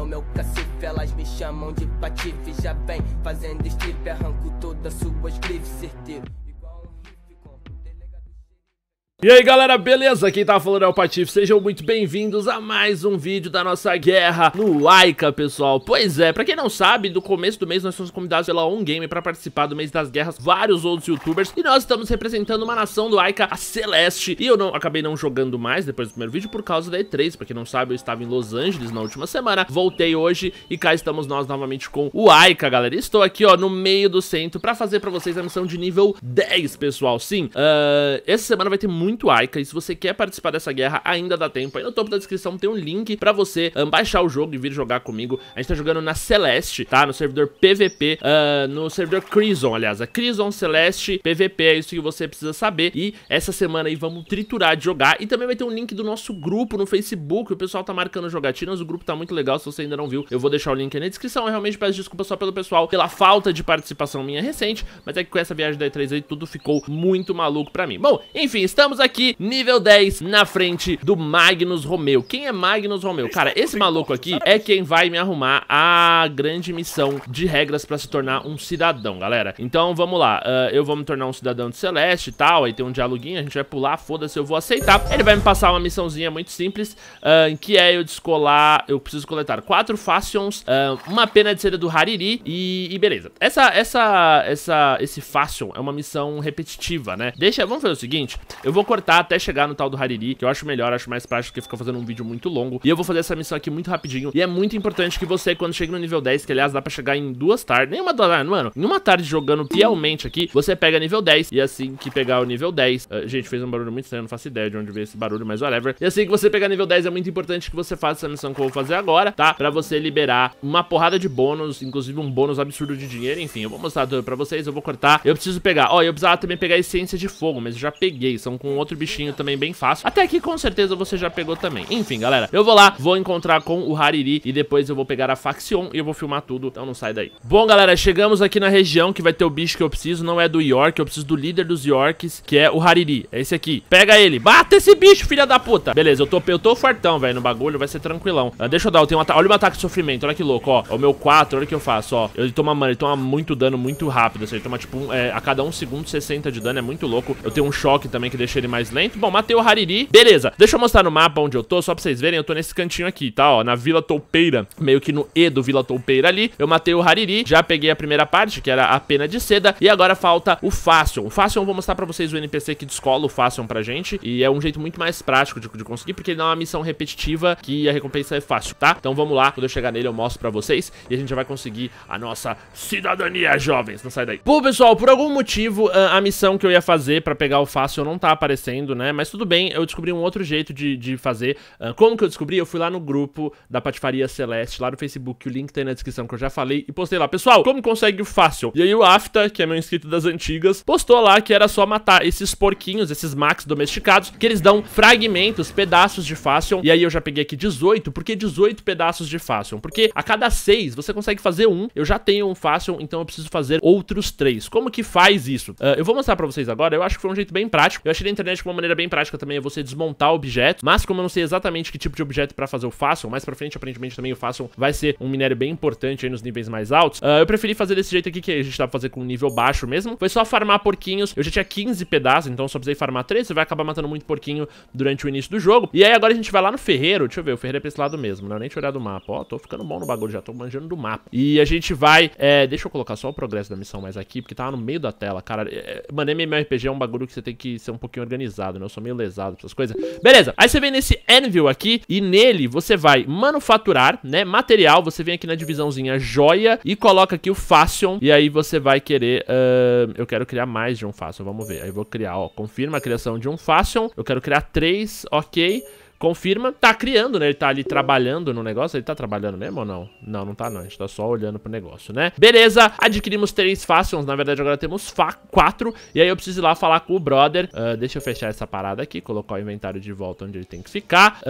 no meu cacife. Elas me chamam de patife. Já vem fazendo strip, arranco todas suas grifes, certeiro. E aí galera, beleza? Quem tá falando é o Patife, sejam muito bem-vindos a mais um vídeo da nossa guerra no Aika, pessoal. Pois é, pra quem não sabe, no começo do mês nós fomos convidados pela On Game pra participar do mês das guerras, vários outros youtubers, e nós estamos representando uma nação do Aika, a Celeste, e eu não acabei não jogando mais depois do primeiro vídeo por causa da E3, pra quem não sabe, eu estava em Los Angeles na última semana, voltei hoje e cá estamos nós novamente com o Aika, galera. Estou aqui, ó, no meio do centro pra fazer pra vocês a missão de nível 10, pessoal. Sim, uh, essa semana vai ter muito muito Aika e se você quer participar dessa guerra, ainda dá tempo. Aí no topo da descrição tem um link pra você um, baixar o jogo e vir jogar comigo. A gente tá jogando na Celeste, tá? No servidor PVP, uh, no servidor Crison, aliás. A é Crison Celeste PVP, é isso que você precisa saber. E essa semana aí vamos triturar de jogar. E também vai ter um link do nosso grupo no Facebook. O pessoal tá marcando jogatinas, o grupo tá muito legal. Se você ainda não viu, eu vou deixar o link aí na descrição. Eu realmente peço desculpa só pelo pessoal, pela falta de participação minha recente. Mas é que com essa viagem da E3 aí, tudo ficou muito maluco pra mim. Bom, enfim, estamos aqui, nível 10, na frente do Magnus Romeu. Quem é Magnus Romeu? Cara, esse maluco aqui é quem vai me arrumar a grande missão de regras pra se tornar um cidadão, galera. Então, vamos lá. Uh, eu vou me tornar um cidadão de Celeste e tal, aí tem um dialoguinho, a gente vai pular, foda-se, eu vou aceitar. Ele vai me passar uma missãozinha muito simples, uh, que é eu descolar, eu preciso coletar quatro Fashions, uh, ah, uma pena de seda do Hariri e, e beleza. Essa, essa, essa, esse Fashion é uma missão repetitiva, né? Deixa, vamos fazer o seguinte, eu vou cortar até chegar no tal do Hariri, que eu acho melhor, acho mais prático que ficar fazendo um vídeo muito longo. E eu vou fazer essa missão aqui muito rapidinho. E é muito importante que você, quando chega no nível 10, que aliás dá pra chegar em duas tardes, nem uma tarde, mano, em uma tarde jogando fielmente aqui, você pega nível 10. E assim que pegar o nível 10, uh, ah, gente, fez um barulho muito estranho, não faço ideia de onde veio esse barulho, mas whatever. E assim que você pegar nível 10, é muito importante que você faça essa missão que eu vou fazer agora, tá? Pra você liberar uma porrada de bônus, inclusive um bônus absurdo de dinheiro, enfim, eu vou mostrar tudo pra vocês, eu vou cortar. Eu preciso pegar, ó, eu precisava também pegar a essência de fogo, mas eu já peguei, são com outro bichinho também bem fácil. Até aqui, com certeza, você já pegou também. Enfim, galera, eu vou lá, vou encontrar com o Hariri e depois eu vou pegar a Faction e eu vou filmar tudo, então não sai daí. Bom, galera, chegamos aqui na região que vai ter o bicho que eu preciso, não é do York, eu preciso do líder dos Yorks, que é o Hariri, é esse aqui. Pega ele, bata esse bicho, filha da puta. Beleza, eu tô, eu tô fartão, velho, no bagulho, vai ser tranquilão. Uh, deixa eu dar, eu tenho um ataque, olha o meu ataque de sofrimento, olha que louco, ó, é o meu 4, olha o que eu faço, ó. Ele toma, mano, ele toma muito dano, muito rápido, assim, ele toma tipo, um, é, a cada 1 um segundo 60 de dano, é muito louco. Eu tenho um choque também que deixa ele mais lento. Bom, matei o Hariri. Beleza. Deixa eu mostrar no mapa onde eu tô, só pra vocês verem. Eu tô nesse cantinho aqui, tá? Ó, na Vila Toupeira. Meio que no E do Vila Toupeira ali. Eu matei o Hariri. Já peguei a primeira parte, que era a pena de seda. E agora falta o fácil. O fácil, eu vou mostrar pra vocês o NPC que descola o fácil pra gente. E é um jeito muito mais prático de, de conseguir, porque ele dá é uma missão repetitiva que a recompensa é fácil, tá? Então vamos lá. Quando eu chegar nele, eu mostro pra vocês. E a gente já vai conseguir a nossa cidadania, jovens. Não sai daí. Bom, pessoal, por algum motivo, ah, a missão que eu ia fazer pra pegar o fácil não tá aparecendo aparecendo, né? Mas tudo bem, eu descobri um outro jeito de, de fazer. Uh, como que eu descobri? Eu fui lá no grupo da Patifaria Celeste, lá no Facebook, o link tem tá na descrição que eu já falei, e postei lá. Pessoal, como consegue o fácil? E aí o Afta, que é meu inscrito das antigas, postou lá que era só matar esses porquinhos, esses max domesticados, que eles dão fragmentos, pedaços de fácil. E aí eu já peguei aqui 18, porque 18 pedaços de fácil? Porque a cada 6 você consegue fazer um, eu já tenho um fácil, então eu preciso fazer outros 3. Como que faz isso? Uh, eu vou mostrar pra vocês agora, eu acho que foi um jeito bem prático. Eu achei na internet com uma maneira bem prática também é você desmontar objetos, mas como eu não sei exatamente que tipo de objeto para fazer o Façon, mais pra frente aparentemente também o Façon vai ser um minério bem importante aí nos níveis mais altos, uh, eu preferi fazer desse jeito aqui que a gente tava fazendo com nível baixo mesmo, foi só farmar porquinhos, eu já tinha 15 pedaços, então só precisei farmar 3, você vai acabar matando muito porquinho durante o início do jogo, e aí agora a gente vai lá no ferreiro, deixa eu ver, o ferreiro é pra esse lado mesmo, não é nem te olhar do mapa, ó, tô ficando bom no bagulho, já tô manjando do mapa, e a gente vai, é, deixa eu colocar só o progresso da missão mais aqui, porque tava tá no meio da tela, cara, é, é mano, MMORPG é um bagulho que você tem que ser um pouquinho organizado, né? Eu sou meio lesado pra essas coisas. Beleza, aí você vem nesse Anvil aqui e nele você vai manufaturar, né? Material, você vem aqui na divisãozinha joia e coloca aqui o Fashion e aí você vai querer... Uh, eu quero criar mais de um Fashion, vamos ver. Aí eu vou criar, ó, confirma a criação de um Fashion. Eu quero criar três, ok confirma. Tá criando, né? Ele tá ali trabalhando no negócio. Ele tá trabalhando mesmo ou não? Não, não tá não. A gente tá só olhando pro negócio, né? Beleza, adquirimos três Factions. Na verdade, agora temos quatro. E aí eu preciso ir lá falar com o brother. Uh, deixa eu fechar essa parada aqui. Colocar o inventário de volta onde ele tem que ficar.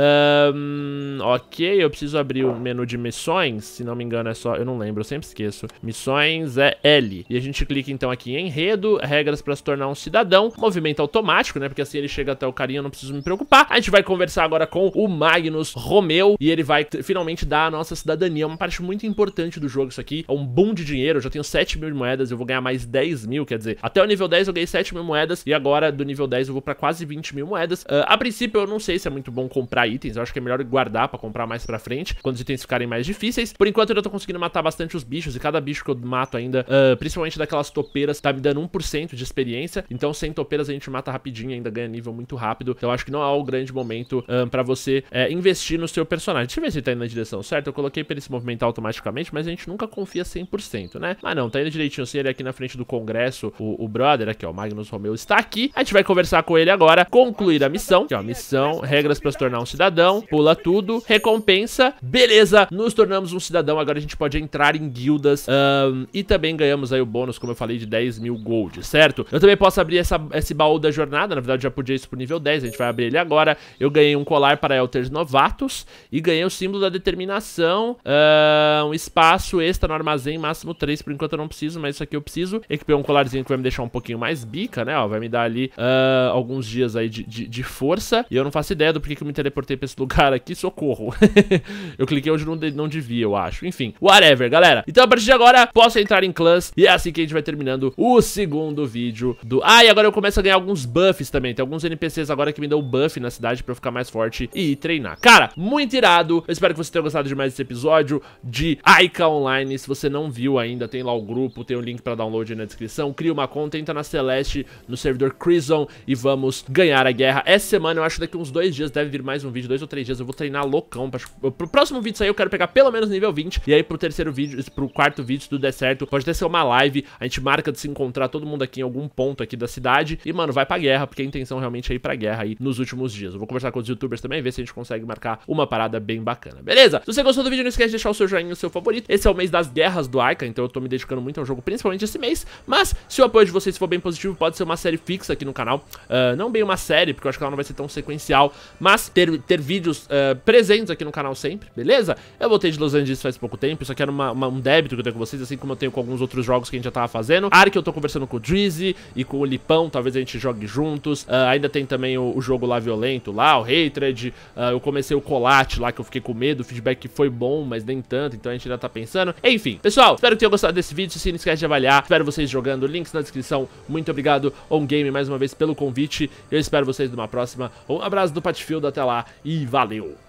Um, ok, eu preciso abrir o menu de missões. Se não me engano, é só... Eu não lembro, eu sempre esqueço. Missões é L. E a gente clica, então, aqui em enredo. Regras pra se tornar um cidadão. Movimento automático, né? Porque assim ele chega até o carinha, eu não preciso me preocupar. A gente vai conversar agora agora com o Magnus Romeu e ele vai finalmente dar a nossa cidadania. É uma parte muito importante do jogo isso aqui. É um boom de dinheiro. Eu já tenho 7 mil moedas, eu vou ganhar mais 10 mil, quer dizer, até o nível 10 eu ganhei 7 mil moedas e agora do nível 10 eu vou pra quase 20 mil moedas. Uh, a princípio eu não sei se é muito bom comprar itens, eu acho que é melhor guardar pra comprar mais pra frente, quando os itens ficarem mais difíceis. Por enquanto eu ainda tô conseguindo matar bastante os bichos e cada bicho que eu mato ainda, uh, principalmente daquelas topeiras, tá me dando 1% de experiência. Então sem topeiras a gente mata rapidinho, ainda ganha nível muito rápido. Então acho que não é o grande momento um, ah, para você é, investir no seu personagem. Deixa eu ver se tá indo na direção certa. Eu coloquei para ele se movimentar automaticamente, mas a gente nunca confia 100%, né? Mas ah, não, tá indo direitinho Se assim, Ele aqui na frente do congresso, o, o brother, aqui ó, o Magnus Romeu, está aqui. A gente vai conversar com ele agora, concluir a missão. Aqui ó, é missão, regras para se tornar um cidadão, pula tudo, recompensa, beleza, nos tornamos um cidadão. Agora a gente pode entrar em guildas um, e também ganhamos aí o bônus, como eu falei, de 10 mil gold, certo? Eu também posso abrir essa, esse baú da jornada, na verdade já podia isso pro nível 10, a gente vai abrir ele agora. Eu ganhei um colar escolar para Elters novatos e ganhei o símbolo da determinação, uh, um espaço extra no armazém, máximo 3, por enquanto eu não preciso, mas isso aqui eu preciso. Equipei um colarzinho que vai me deixar um pouquinho mais bica, né, ó, vai me dar ali uh, alguns dias aí de, de, de, força e eu não faço ideia do porquê que eu me teleportei pra esse lugar aqui, socorro. eu cliquei onde não, não devia, eu acho. Enfim, whatever, galera. Então a partir de agora, posso entrar em clãs e é assim que a gente vai terminando o segundo vídeo do... Ah, e agora eu começo a ganhar alguns buffs também, tem alguns NPCs agora que me dão buff na cidade pra eu ficar mais forte e ir treinar. Cara, muito irado. Eu espero que você tenha gostado de mais esse episódio de Aika Online. Se você não viu ainda, tem lá o grupo, tem o link para download na descrição. Cria uma conta, entra na Celeste, no servidor Crimson e vamos ganhar a guerra. Essa semana, eu acho que daqui uns dois dias deve vir mais um vídeo, dois ou três dias. Eu vou treinar loucão. Pra... Tipo, pro próximo vídeo sair, eu quero pegar pelo menos nível 20. E aí pro terceiro vídeo, pro quarto vídeo, se tudo der certo, pode até ser uma live. A gente marca de se encontrar todo mundo aqui em algum ponto aqui da cidade. E, mano, vai pra guerra, porque a intenção realmente é ir pra guerra aí nos últimos dias. Eu vou conversar com os youtubers youtubers também, ver se a gente consegue marcar uma parada bem bacana, beleza? Se você gostou do vídeo, não esquece de deixar o seu joinha, o seu favorito. Esse é o mês das guerras do Arca, então eu tô me dedicando muito ao jogo, principalmente esse mês. Mas, se o apoio de vocês for bem positivo, pode ser uma série fixa aqui no canal. Uh, não bem uma série, porque eu acho que ela não vai ser tão sequencial, mas ter, ter vídeos uh, presentes aqui no canal sempre, beleza? Eu voltei de Los Angeles faz pouco tempo, isso aqui era uma, uma, um débito que eu tenho com vocês, assim como eu tenho com alguns outros jogos que a gente já tava fazendo. que eu tô conversando com o Drizzy e com o Lipão, talvez a gente jogue juntos. Uh, ainda tem também o, o jogo lá violento, lá, o Hater Putrid, uh, ah, eu comecei o Colate lá, que eu fiquei com medo, o feedback foi bom, mas nem tanto, então a gente ainda tá pensando. Enfim, pessoal, espero que tenham gostado desse vídeo, se não esquece de avaliar, espero vocês jogando, links na descrição, muito obrigado, On Game, mais uma vez pelo convite, eu espero vocês numa próxima, um abraço do Patfield, até lá e valeu!